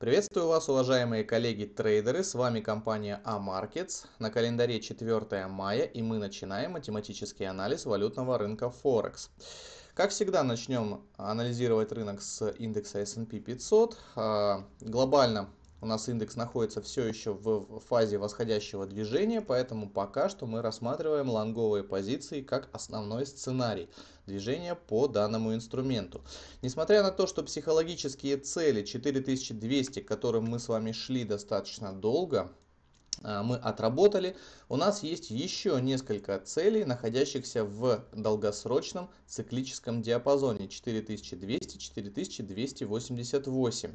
Приветствую вас, уважаемые коллеги-трейдеры, с вами компания A-Markets. На календаре 4 мая и мы начинаем математический анализ валютного рынка Форекс. Как всегда, начнем анализировать рынок с индекса S&P 500. А, глобально у нас индекс находится все еще в фазе восходящего движения, поэтому пока что мы рассматриваем лонговые позиции как основной сценарий движения по данному инструменту. Несмотря на то, что психологические цели 4200, к которым мы с вами шли достаточно долго, а, мы отработали. У нас есть еще несколько целей, находящихся в долгосрочном циклическом диапазоне 4200-4288.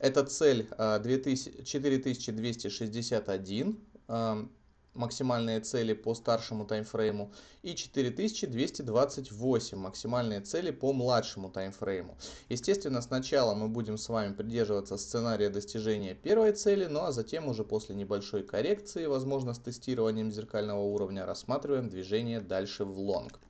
Это цель 4261 а, максимальные цели по старшему таймфрейму и 4228 максимальные цели по младшему таймфрейму. Естественно, сначала мы будем с вами придерживаться сценария достижения первой цели, ну а затем уже после небольшой коррекции, возможно с тестированием зеркального уровня, рассматриваем движение дальше в лонг.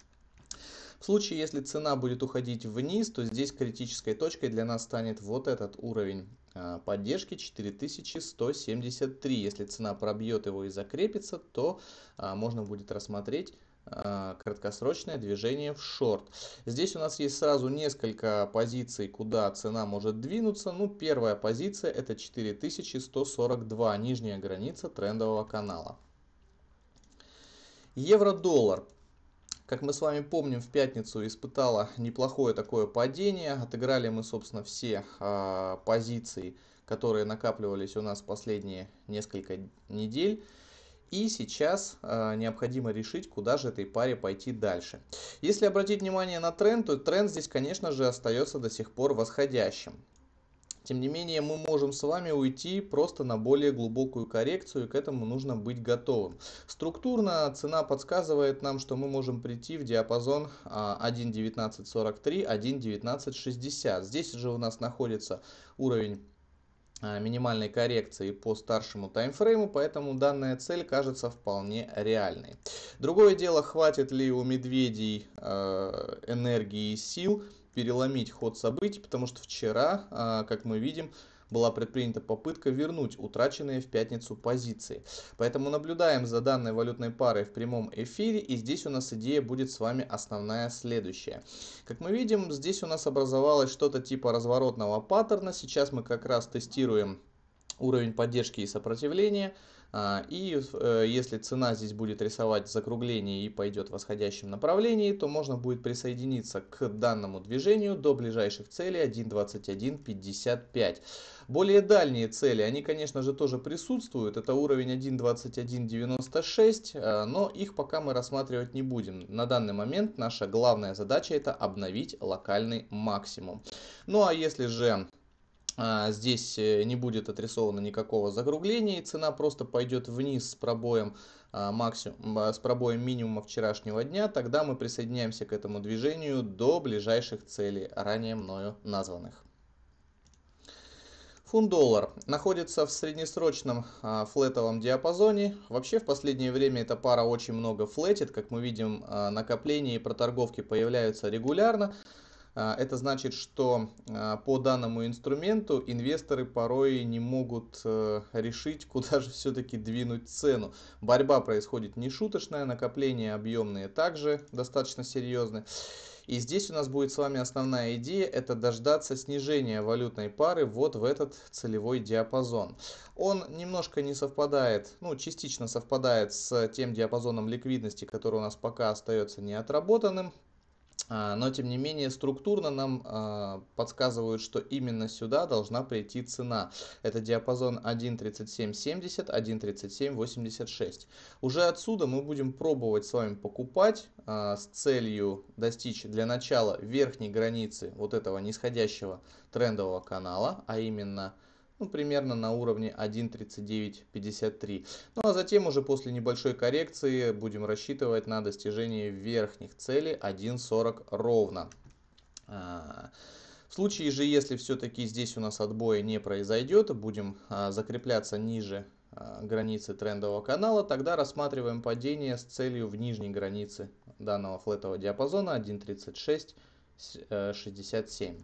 В случае, если цена будет уходить вниз, то здесь критической точкой для нас станет вот этот уровень а, поддержки 4173. Если цена пробьет его и закрепится, то а, можно будет рассмотреть а, краткосрочное движение в шорт. Здесь у нас есть сразу несколько позиций, куда цена может двинуться. Ну, первая позиция это 4142, нижняя граница трендового канала. Евро-доллар. Как мы с вами помним, в пятницу испытала неплохое такое падение. Отыграли мы, собственно, все э, позиции, которые накапливались у нас последние несколько недель. И сейчас э, необходимо решить, куда же этой паре пойти дальше. Если обратить внимание на тренд, то тренд здесь, конечно же, остается до сих пор восходящим. Тем не менее, мы можем с вами уйти просто на более глубокую коррекцию, и к этому нужно быть готовым. Структурно цена подсказывает нам, что мы можем прийти в диапазон 1.1943, а, 1.1960. Здесь же у нас находится уровень Э, минимальной коррекции по старшему таймфрейму, поэтому данная цель кажется вполне реальной. Другое дело, хватит ли у медведей э, энергии и сил переломить ход событий, потому что вчера, э, как мы видим, была предпринята попытка вернуть утраченные в пятницу позиции. Поэтому наблюдаем за данной валютной парой в прямом эфире, и здесь у нас идея будет с вами основная следующая. Как мы видим, здесь у нас образовалось что-то типа разворотного паттерна, сейчас мы как раз тестируем уровень поддержки и сопротивления, а, и э, если цена здесь будет рисовать закругление и пойдет в восходящем направлении, то можно будет присоединиться к данному движению до ближайших целей 1.2155. Более дальние цели, они, конечно же, тоже присутствуют. Это уровень 1.2196, а, но их пока мы рассматривать не будем. На данный момент наша главная задача это обновить локальный максимум. Ну а если же а, здесь э, не будет отрисовано никакого закругления, и цена просто пойдет вниз с пробоем, а, максимум, а, с пробоем минимума вчерашнего дня. Тогда мы присоединяемся к этому движению до ближайших целей, ранее мною названных. Фунт-доллар находится в среднесрочном а, флетовом диапазоне. Вообще в последнее время эта пара очень много флетит. Как мы видим, а, накопления и проторговки появляются регулярно. А, это значит, что а, по данному инструменту инвесторы порой не могут э, решить, куда же все-таки двинуть цену. Борьба происходит нешуточная, накопления объемные также достаточно серьезные. И здесь у нас будет с вами основная идея, это дождаться снижения валютной пары вот в этот целевой диапазон. Он немножко не совпадает, ну частично совпадает с тем диапазоном ликвидности, который у нас пока остается неотработанным. А, но, тем не менее, структурно нам а, подсказывают, что именно сюда должна прийти цена. Это диапазон 1.3770, 1.3786. Уже отсюда мы будем пробовать с вами покупать а, с целью достичь для начала верхней границы вот этого нисходящего трендового канала, а именно 1.3770 ну, примерно на уровне 1.3953. Ну а затем уже после небольшой коррекции будем рассчитывать на достижение верхних целей 1.40 ровно. А, в случае же, если все-таки здесь у нас отбоя не произойдет, будем а, закрепляться ниже а, границы трендового канала, тогда рассматриваем падение с целью в нижней границе данного флетового диапазона 1.3667.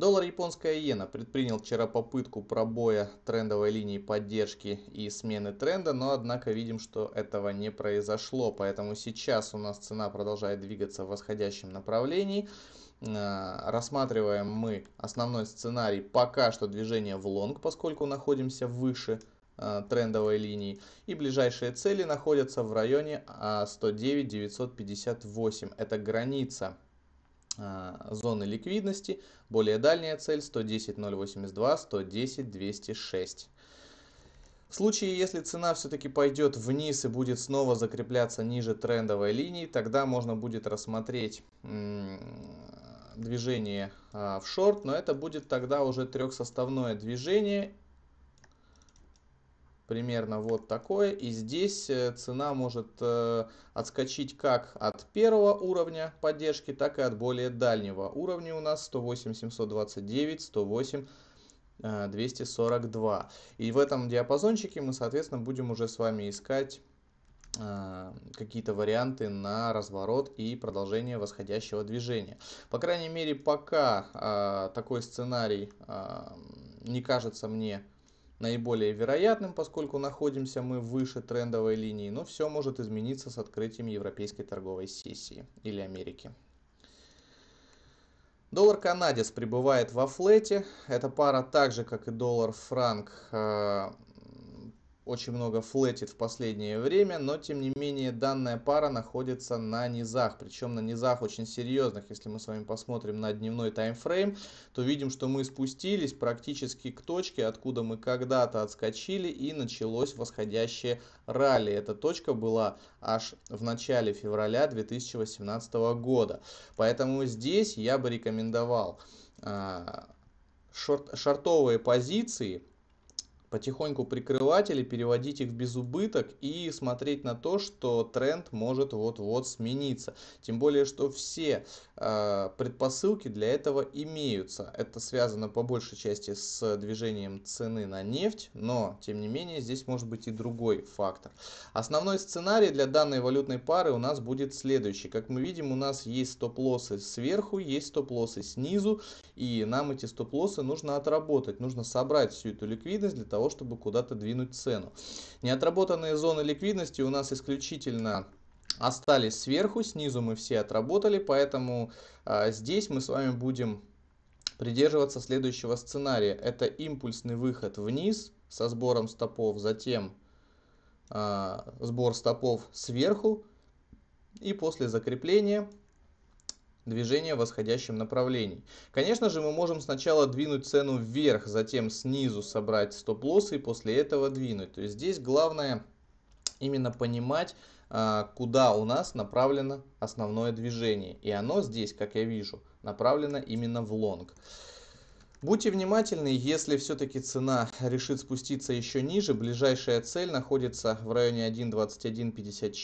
Доллар японская иена предпринял вчера попытку пробоя трендовой линии поддержки и смены тренда, но однако видим, что этого не произошло, поэтому сейчас у нас цена продолжает двигаться в восходящем направлении. Э, рассматриваем мы основной сценарий пока что движение в лонг, поскольку находимся выше э, трендовой линии. И ближайшие цели находятся в районе 109-958. А, Это граница Э, зоны ликвидности. Более дальняя цель 110.082, 110.206. В случае, если цена все-таки пойдет вниз и будет снова закрепляться ниже трендовой линии, тогда можно будет рассмотреть движение а, в шорт, но это будет тогда уже трехсоставное движение примерно вот такое. И здесь э, цена может э, отскочить как от первого уровня поддержки, так и от более дальнего уровня у нас 108 729, 108 242. И в этом диапазончике мы, соответственно, будем уже с вами искать э, какие-то варианты на разворот и продолжение восходящего движения. По крайней мере, пока такой сценарий не кажется мне наиболее вероятным, поскольку находимся мы выше трендовой линии, но все может измениться с открытием европейской торговой сессии или Америки. Доллар канадец пребывает во флете. Эта пара так же, как и доллар франк, э, очень много флетит в последнее время, но тем не менее данная пара находится на низах, причем на низах очень серьезных. Если мы с вами посмотрим на дневной таймфрейм, то видим, что мы спустились практически к точке, откуда мы когда-то отскочили и началось восходящее ралли. Эта точка была аж в начале февраля 2018 года. Поэтому здесь я бы рекомендовал а, шорт, шортовые позиции потихоньку прикрывать или переводить их в безубыток и смотреть на то, что тренд может вот-вот смениться. Тем более, что все э, предпосылки для этого имеются. Это связано по большей части с движением цены на нефть, но тем не менее здесь может быть и другой фактор. Основной сценарий для данной валютной пары у нас будет следующий. Как мы видим, у нас есть стоп-лоссы сверху, есть стоп-лоссы снизу, и нам эти стоп-лоссы нужно отработать, нужно собрать всю эту ликвидность для того, того, чтобы куда-то двинуть цену. Неотработанные зоны ликвидности у нас исключительно остались сверху, снизу мы все отработали, поэтому э, здесь мы с вами будем придерживаться следующего сценария. Это импульсный выход вниз со сбором стопов, затем э, сбор стопов сверху и после закрепления движение в восходящем направлении. Конечно же, мы можем сначала двинуть цену вверх, затем снизу собрать стоп-лосс и после этого двинуть. То есть здесь главное именно понимать, а, куда у нас направлено основное движение. И оно здесь, как я вижу, направлено именно в лонг. Будьте внимательны, если все-таки цена решит спуститься еще ниже, ближайшая цель находится в районе 1.2154,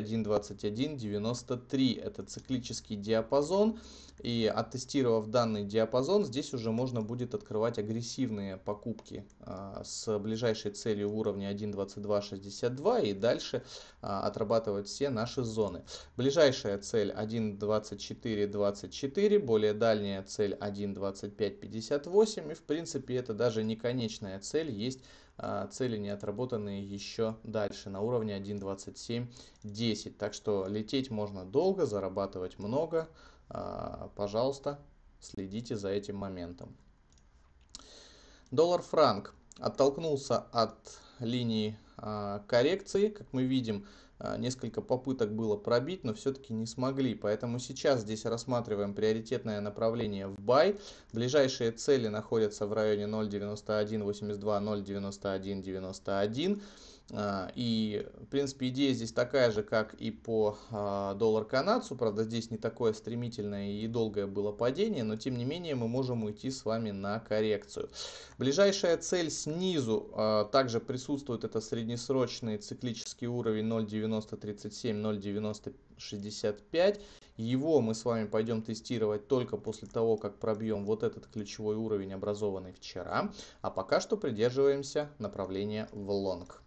1.2193. Это циклический диапазон. И оттестировав данный диапазон, здесь уже можно будет открывать агрессивные покупки а, с ближайшей целью уровня 1.2262 и дальше а, отрабатывать все наши зоны. Ближайшая цель 1.2424, более дальняя цель 1.2558 и в принципе это даже не конечная цель, есть а, цели не отработанные еще дальше на уровне 1.2710. Так что лететь можно долго, зарабатывать много. А, пожалуйста, следите за этим моментом. Доллар-франк оттолкнулся от линии а, коррекции. Как мы видим, а, несколько попыток было пробить, но все-таки не смогли. Поэтому сейчас здесь рассматриваем приоритетное направление в бай. Ближайшие цели находятся в районе 0.9182, 0.9191. А, и, в принципе, идея здесь такая же, как и по а, доллар-канадцу. Правда, здесь не такое стремительное и долгое было падение, но, тем не менее, мы можем уйти с вами на коррекцию. Ближайшая цель снизу а, также присутствует. Это среднесрочный циклический уровень 0.9037, 0.9065. Его мы с вами пойдем тестировать только после того, как пробьем вот этот ключевой уровень, образованный вчера. А пока что придерживаемся направления в лонг.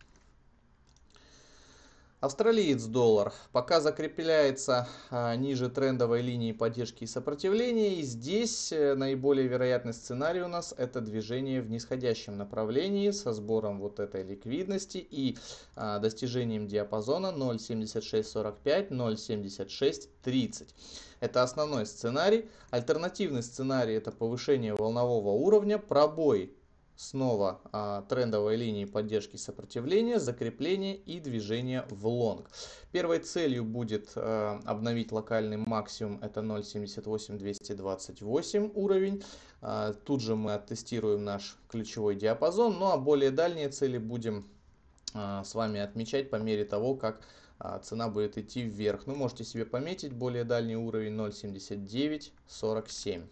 Австралиец доллар пока закрепляется а, ниже трендовой линии поддержки и сопротивления. И здесь э, наиболее вероятный сценарий у нас это движение в нисходящем направлении со сбором вот этой ликвидности и а, достижением диапазона 0.7645, 0.7630. Это основной сценарий. Альтернативный сценарий это повышение волнового уровня, пробой Снова а, трендовые линии поддержки сопротивления, закрепления и движение в лонг. Первой целью будет а, обновить локальный максимум, это 0.78228 уровень. А, тут же мы оттестируем наш ключевой диапазон, ну а более дальние цели будем а, с вами отмечать по мере того, как а, цена будет идти вверх. Ну можете себе пометить более дальний уровень 0.7947.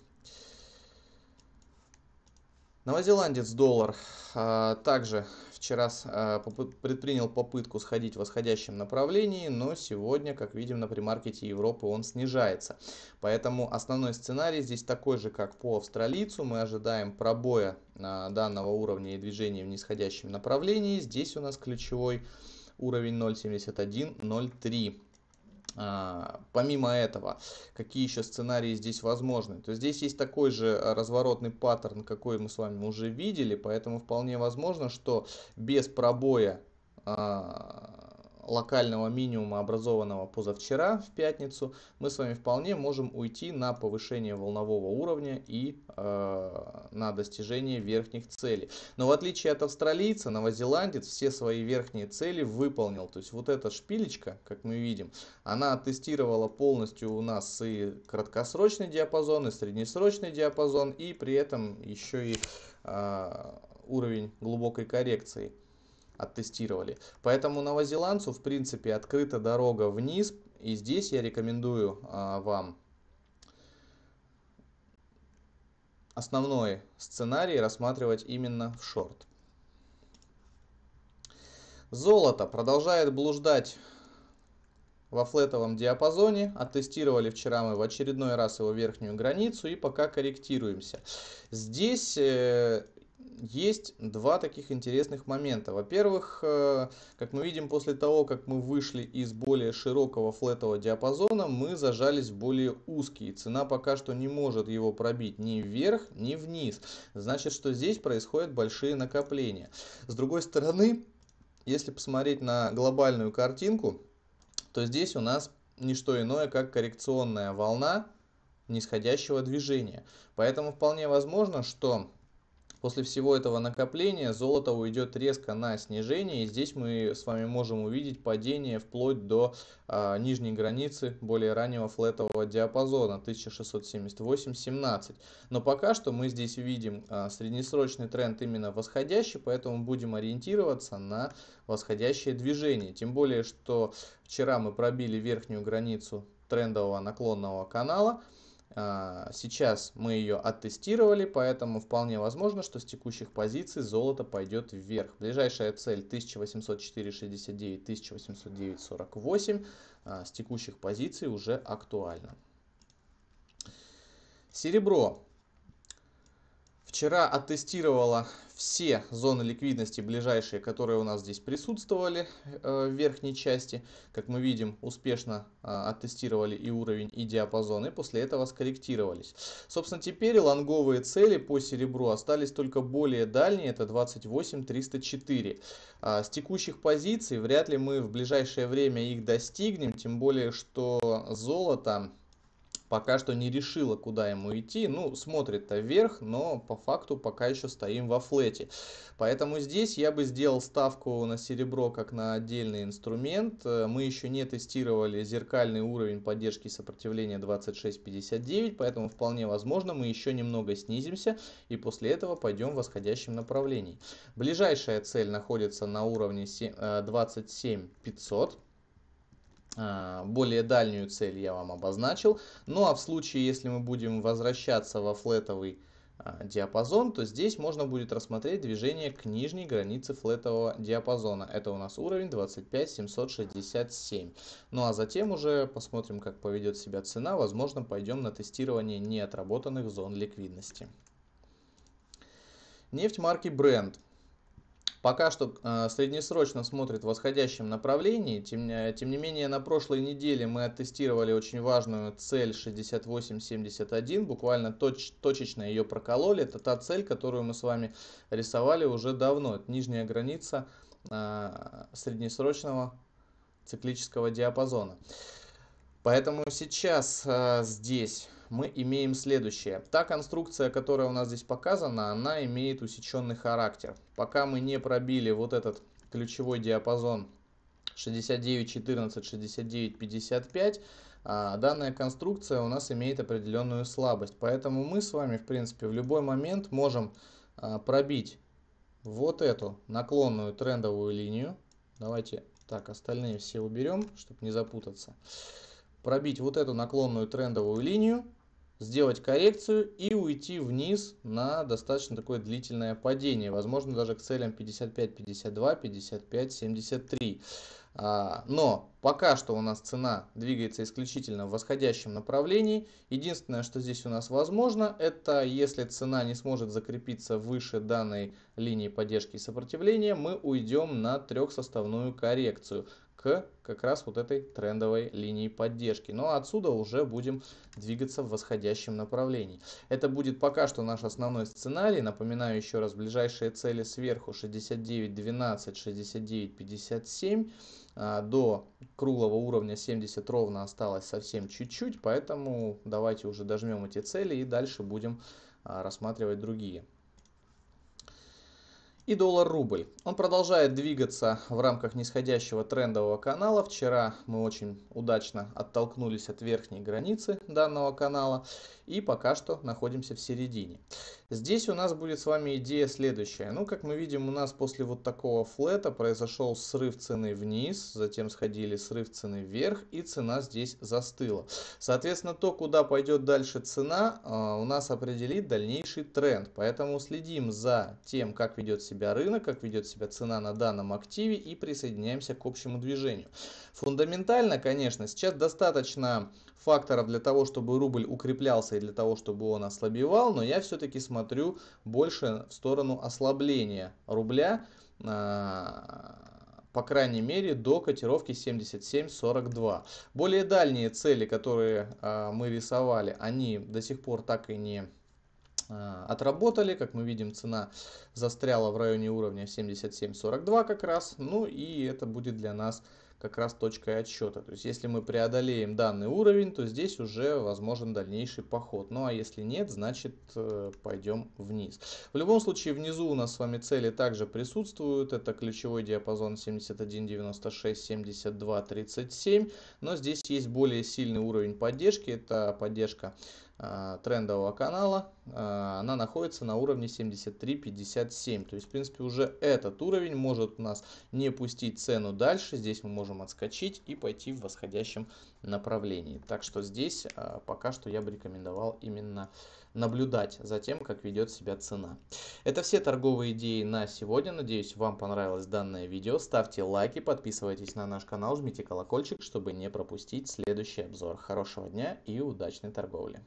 Новозеландец доллар а, также вчера а, предпринял попытку сходить в восходящем направлении, но сегодня, как видим, на премаркете Европы он снижается. Поэтому основной сценарий здесь такой же, как по австралийцу. Мы ожидаем пробоя а, данного уровня и движения в нисходящем направлении. Здесь у нас ключевой уровень 0.71, 0.3. А, помимо этого, какие еще сценарии здесь возможны? То есть здесь есть такой же разворотный паттерн, какой мы с вами уже видели, поэтому вполне возможно, что без пробоя а, локального минимума, образованного позавчера в пятницу, мы с вами вполне можем уйти на повышение волнового уровня и э, на достижение верхних целей. Но в отличие от австралийца, новозеландец все свои верхние цели выполнил. То есть вот эта шпилечка, как мы видим, она тестировала полностью у нас и краткосрочный диапазон, и среднесрочный диапазон, и при этом еще и э, уровень глубокой коррекции оттестировали. Поэтому новозеландцу, в принципе, открыта дорога вниз. И здесь я рекомендую а, вам основной сценарий рассматривать именно в шорт. Золото продолжает блуждать во флетовом диапазоне. Оттестировали вчера мы в очередной раз его верхнюю границу и пока корректируемся. Здесь э, есть два таких интересных момента. Во-первых, э, как мы видим, после того, как мы вышли из более широкого флетового диапазона, мы зажались в более узкий. Цена пока что не может его пробить ни вверх, ни вниз. Значит, что здесь происходят большие накопления. С другой стороны, если посмотреть на глобальную картинку, то здесь у нас не что иное, как коррекционная волна нисходящего движения. Поэтому вполне возможно, что После всего этого накопления золото уйдет резко на снижение, и здесь мы с вами можем увидеть падение вплоть до а, нижней границы более раннего флетового диапазона 1678-17. Но пока что мы здесь видим а, среднесрочный тренд именно восходящий, поэтому будем ориентироваться на восходящее движение. Тем более, что вчера мы пробили верхнюю границу трендового наклонного канала – а, сейчас мы ее оттестировали, поэтому вполне возможно, что с текущих позиций золото пойдет вверх. Ближайшая цель 1804.69, 1809.48 а, с текущих позиций уже актуальна. Серебро Вчера оттестировала все зоны ликвидности ближайшие, которые у нас здесь присутствовали э, в верхней части. Как мы видим, успешно а, оттестировали и уровень, и диапазон, и после этого скорректировались. Собственно, теперь лонговые цели по серебру остались только более дальние, это 28 304. А, с текущих позиций вряд ли мы в ближайшее время их достигнем, тем более, что золото пока что не решила, куда ему идти. Ну, смотрит-то вверх, но по факту пока еще стоим во флете. Поэтому здесь я бы сделал ставку на серебро как на отдельный инструмент. Э, мы еще не тестировали зеркальный уровень поддержки и сопротивления 26.59, поэтому вполне возможно мы еще немного снизимся и после этого пойдем в восходящем направлении. Ближайшая цель находится на уровне 27.500. Э, а, более дальнюю цель я вам обозначил. Ну а в случае, если мы будем возвращаться во флетовый а, диапазон, то здесь можно будет рассмотреть движение к нижней границе флетового диапазона. Это у нас уровень 25767. Ну а затем уже посмотрим, как поведет себя цена. Возможно, пойдем на тестирование неотработанных зон ликвидности. Нефть марки Brent пока что э, среднесрочно смотрит в восходящем направлении. Тем, тем не менее, на прошлой неделе мы оттестировали очень важную цель 6871, буквально точ, точечно ее прокололи. Это та цель, которую мы с вами рисовали уже давно. Это нижняя граница э, среднесрочного циклического диапазона. Поэтому сейчас э, здесь мы имеем следующее. Та конструкция, которая у нас здесь показана, она имеет усеченный характер. Пока мы не пробили вот этот ключевой диапазон 69, 14, 69, 55, данная конструкция у нас имеет определенную слабость. Поэтому мы с вами, в принципе, в любой момент можем а, пробить вот эту наклонную трендовую линию. Давайте так, остальные все уберем, чтобы не запутаться пробить вот эту наклонную трендовую линию, сделать коррекцию и уйти вниз на достаточно такое длительное падение, возможно даже к целям 55, 52, 55, 73. Но пока что у нас цена двигается исключительно в восходящем направлении. Единственное, что здесь у нас возможно, это если цена не сможет закрепиться выше данной линии поддержки и сопротивления, мы уйдем на трехсоставную коррекцию – к как раз вот этой трендовой линии поддержки. Но отсюда уже будем двигаться в восходящем направлении. Это будет пока что наш основной сценарий. Напоминаю еще раз, ближайшие цели сверху 69.12, 69.57 а, до круглого уровня 70 ровно осталось совсем чуть-чуть, поэтому давайте уже дожмем эти цели и дальше будем а, рассматривать другие. И доллар-рубль. Он продолжает двигаться в рамках нисходящего трендового канала. Вчера мы очень удачно оттолкнулись от верхней границы данного канала и пока что находимся в середине. Здесь у нас будет с вами идея следующая. Ну, как мы видим, у нас после вот такого флета произошел срыв цены вниз, затем сходили срыв цены вверх и цена здесь застыла. Соответственно, то, куда пойдет дальше цена, э, у нас определит дальнейший тренд. Поэтому следим за тем, как ведет себя себя рынок, как ведет себя цена на данном активе и присоединяемся к общему движению. Фундаментально, конечно, сейчас достаточно факторов для того, чтобы рубль укреплялся и для того, чтобы он ослабевал, но я все-таки смотрю больше в сторону ослабления рубля, а, по крайней мере, до котировки 77.42. Более дальние цели, которые а, мы рисовали, они до сих пор так и не Э, отработали. Как мы видим, цена застряла в районе уровня 77.42 как раз. Ну и это будет для нас как раз точкой отсчета. То есть если мы преодолеем данный уровень, то здесь уже возможен дальнейший поход. Ну а если нет, значит э, пойдем вниз. В любом случае внизу у нас с вами цели также присутствуют. Это ключевой диапазон 71.96, 72.37. Но здесь есть более сильный уровень поддержки. Это поддержка а, трендового канала, а, она находится на уровне 73.57. То есть, в принципе, уже этот уровень может у нас не пустить цену дальше. Здесь мы можем отскочить и пойти в восходящем направлении. Так что здесь а, пока что я бы рекомендовал именно наблюдать за тем, как ведет себя цена. Это все торговые идеи на сегодня. Надеюсь, вам понравилось данное видео. Ставьте лайки, подписывайтесь на наш канал, жмите колокольчик, чтобы не пропустить следующий обзор. Хорошего дня и удачной торговли!